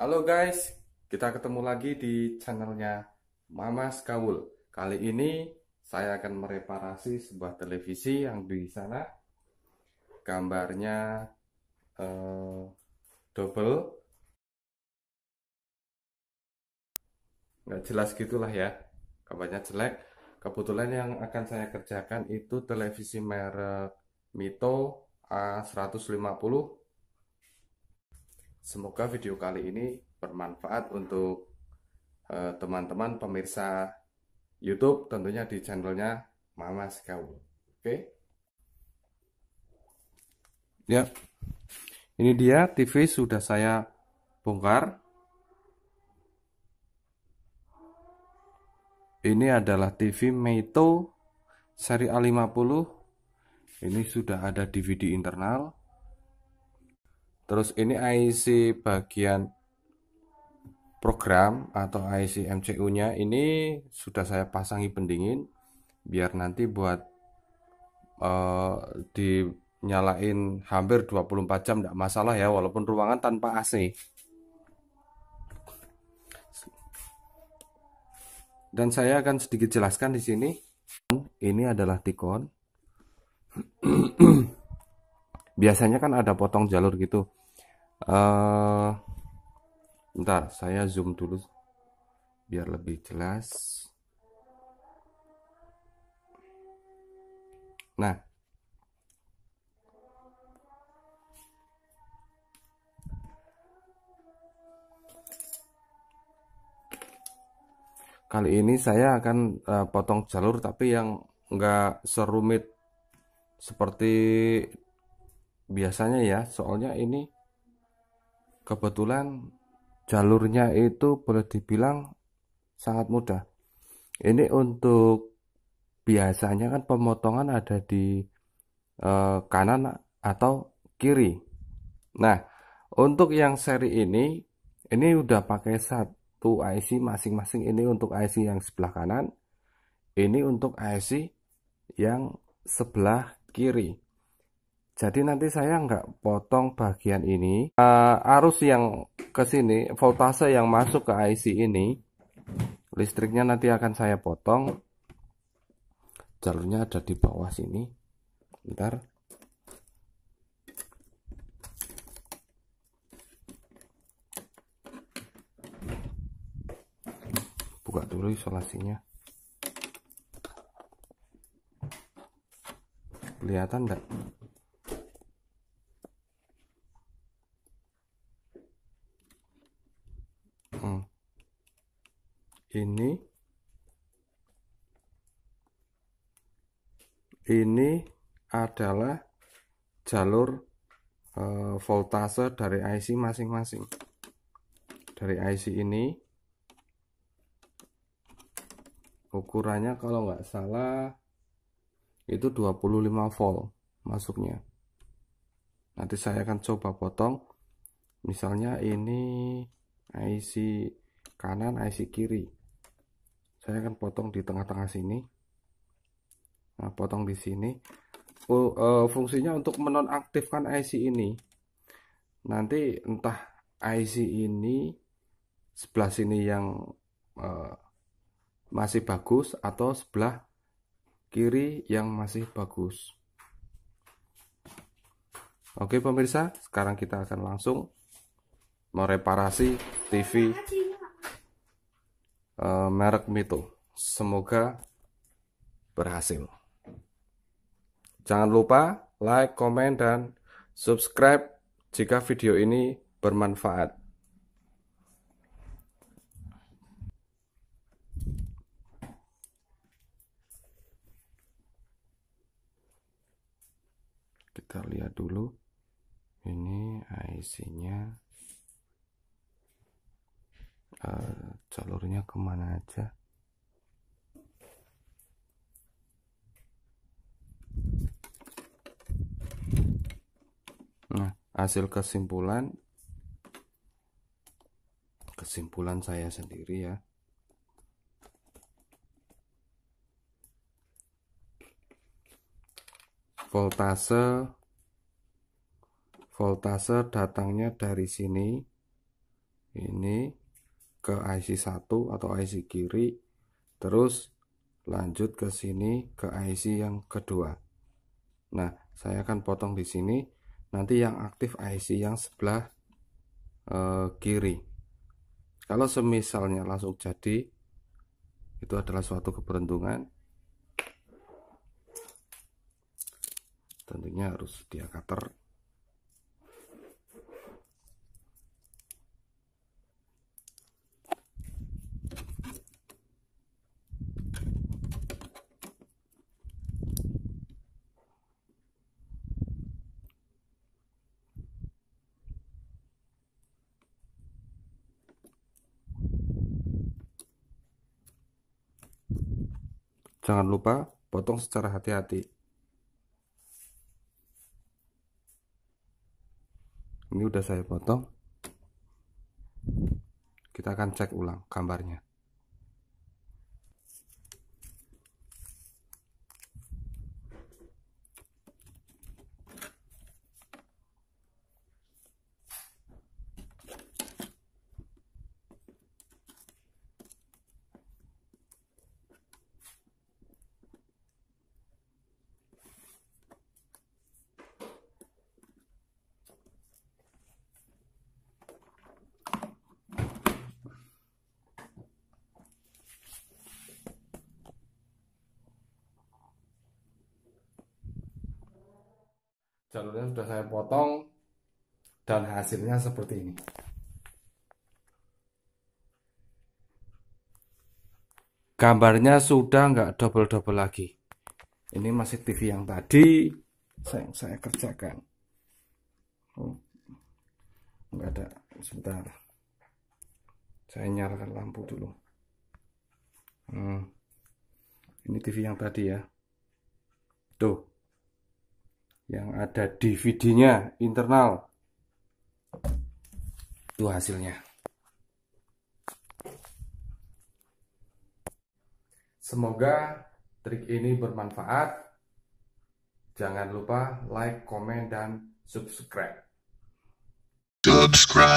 Halo guys, kita ketemu lagi di channelnya Mama Skawul. Kali ini saya akan mereparasi sebuah televisi yang di sana gambarnya eh, double. Nggak jelas gitulah ya, gambarnya jelek. Kebetulan yang akan saya kerjakan itu televisi merek Mito A150 Semoga video kali ini bermanfaat untuk eh, teman-teman uh, pemirsa YouTube tentunya di channelnya Mama Sekawu. Oke? Okay? Ya. Ini dia TV sudah saya bongkar. Ini adalah TV Meito seri A50. Ini sudah ada DVD internal. Terus ini IC bagian program atau IC MCU-nya ini sudah saya pasangi pendingin biar nanti buat uh, dinyalain hampir 24 jam tidak masalah ya walaupun ruangan tanpa AC dan saya akan sedikit jelaskan di sini ini adalah tikon biasanya kan ada potong jalur gitu uh, ntar saya zoom dulu biar lebih jelas nah kali ini saya akan uh, potong jalur tapi yang nggak serumit seperti biasanya ya soalnya ini kebetulan jalurnya itu boleh dibilang sangat mudah ini untuk biasanya kan pemotongan ada di eh, kanan atau kiri nah untuk yang seri ini ini udah pakai satu IC masing-masing ini untuk IC yang sebelah kanan ini untuk IC yang sebelah kiri jadi nanti saya nggak potong bagian ini. Uh, arus yang ke sini, voltase yang masuk ke IC ini, listriknya nanti akan saya potong. Jalurnya ada di bawah sini. Bentar. Buka dulu isolasinya. Kelihatan nggak? ini ini adalah jalur e, voltase dari IC masing-masing dari IC ini ukurannya kalau nggak salah itu 25 volt masuknya nanti saya akan coba potong misalnya ini IC kanan IC kiri saya akan potong di tengah-tengah sini nah potong di sini uh, uh, fungsinya untuk menonaktifkan IC ini nanti entah IC ini sebelah sini yang uh, masih bagus atau sebelah kiri yang masih bagus Oke pemirsa, sekarang kita akan langsung mereparasi TV uh, merek Mito. Semoga berhasil. Jangan lupa like, komen, dan subscribe jika video ini bermanfaat. Kita lihat dulu. Ini IC-nya. Uh, eh, jalurnya kemana aja nah hasil kesimpulan kesimpulan saya sendiri ya voltase voltase datangnya dari sini ini ke IC 1 atau IC kiri terus lanjut ke sini ke IC yang kedua nah saya akan potong di sini nanti yang aktif IC yang sebelah eh, kiri kalau semisalnya langsung jadi itu adalah suatu keberuntungan tentunya harus dia cutter Jangan lupa potong secara hati-hati. Ini udah saya potong. Kita akan cek ulang gambarnya. jalurnya sudah saya potong dan hasilnya seperti ini gambarnya sudah nggak double-double lagi ini masih TV yang tadi saya, saya kerjakan oh, nggak ada sebentar saya nyalakan lampu dulu hmm. ini TV yang tadi ya tuh yang ada DVD-nya internal itu hasilnya semoga trik ini bermanfaat jangan lupa like, comment, dan subscribe subscribe